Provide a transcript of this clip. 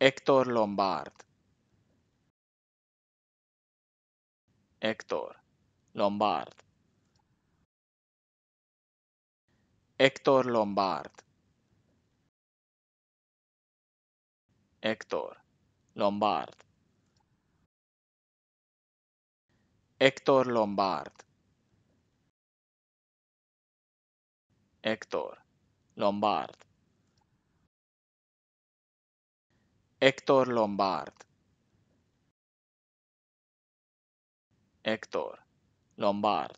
Héctor Lombard. Héctor Lombard. Héctor Lombard. Héctor Lombard. Héctor Lombard. Héctor Lombard. Héctor Lombard. Héctor Lombard.